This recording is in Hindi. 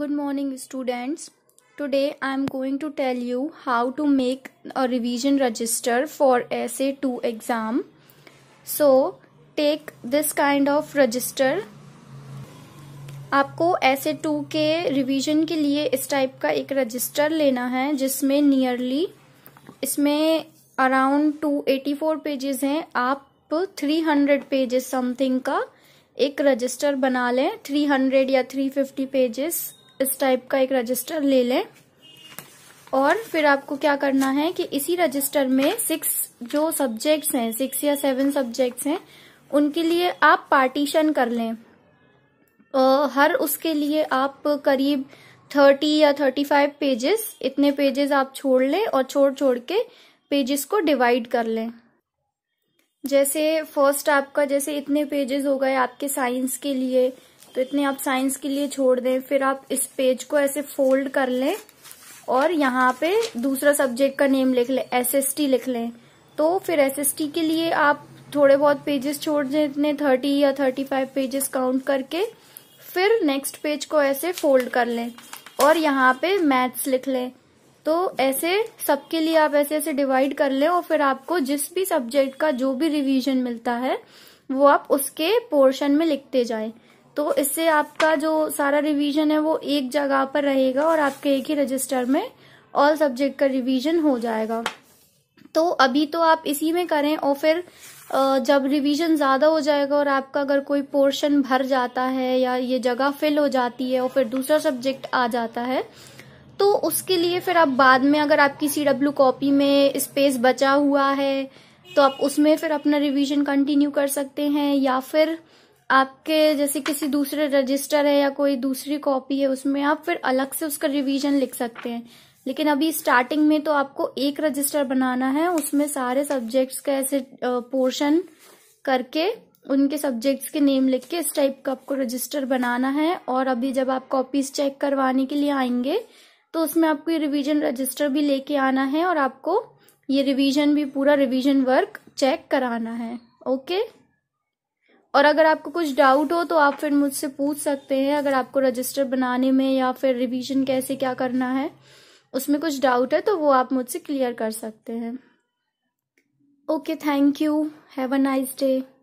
good morning students today i am going to tell you how to make a revision register for essay 2 exam so take this kind of register आपको ऐसे टू के रिवीजन के लिए इस टाइप का एक रजिस्टर लेना है जिसमें नियरली इसमें अराउंड 284 पेजेस हैं आप 300 पेजेस समथिंग का एक रजिस्टर बना लें 300 या 350 पेजेस इस टाइप का एक रजिस्टर ले लें और फिर आपको क्या करना है कि इसी रजिस्टर में सिक्स जो सब्जेक्ट्स हैं सिक्स या सेवन सब्जेक्ट्स हैं उनके लिए आप पार्टीशन कर लें हर उसके लिए आप करीब थर्टी या थर्टी फाइव पेजेस इतने पेजेस आप छोड़ लें और छोड़ छोड़ के पेजेस को डिवाइड कर लें जैसे फर्स्ट आपका जैसे इतने पेजेस हो गए आपके साइंस के लिए तो इतने आप साइंस के लिए छोड़ दें फिर आप इस पेज को ऐसे फोल्ड कर लें और यहाँ पे दूसरा सब्जेक्ट का नेम लिख लें एस लिख लें तो फिर एस के लिए आप थोड़े बहुत पेजेस छोड़ दें इतने थर्टी या थर्टी फाइव पेजेस काउंट करके फिर नेक्स्ट पेज को ऐसे फोल्ड कर लें और यहाँ पे मैथ्स लिख लें तो ऐसे सबके लिए आप ऐसे ऐसे डिवाइड कर लें और फिर आपको जिस भी सब्जेक्ट का जो भी रिविजन मिलता है वो आप उसके पोर्शन में लिखते जाए तो इससे आपका जो सारा रिवीजन है वो एक जगह पर रहेगा और आपके एक ही रजिस्टर में ऑल सब्जेक्ट का रिवीजन हो जाएगा तो अभी तो आप इसी में करें और फिर जब रिवीजन ज़्यादा हो जाएगा और आपका अगर कोई पोर्शन भर जाता है या ये जगह फिल हो जाती है और फिर दूसरा सब्जेक्ट आ जाता है तो उसके लिए फिर आप बाद में अगर आपकी सी डब्ल्यू कॉपी में स्पेस बचा हुआ है तो आप उसमें फिर अपना रिवीजन कंटिन्यू कर सकते हैं या फिर आपके जैसे किसी दूसरे रजिस्टर है या कोई दूसरी कॉपी है उसमें आप फिर अलग से उसका रिवीजन लिख सकते हैं लेकिन अभी स्टार्टिंग में तो आपको एक रजिस्टर बनाना है उसमें सारे सब्जेक्ट्स का ऐसे पोर्शन करके उनके सब्जेक्ट्स के नेम लिख के इस टाइप का आपको रजिस्टर बनाना है और अभी जब आप कॉपीज चेक करवाने के लिए आएंगे तो उसमें आपको ये रिविजन रजिस्टर भी लेके आना है और आपको ये रिविजन भी पूरा रिविजन वर्क चेक कराना है ओके और अगर आपको कुछ डाउट हो तो आप फिर मुझसे पूछ सकते हैं अगर आपको रजिस्टर बनाने में या फिर रिवीजन कैसे क्या करना है उसमें कुछ डाउट है तो वो आप मुझसे क्लियर कर सकते हैं okay thank you have a nice day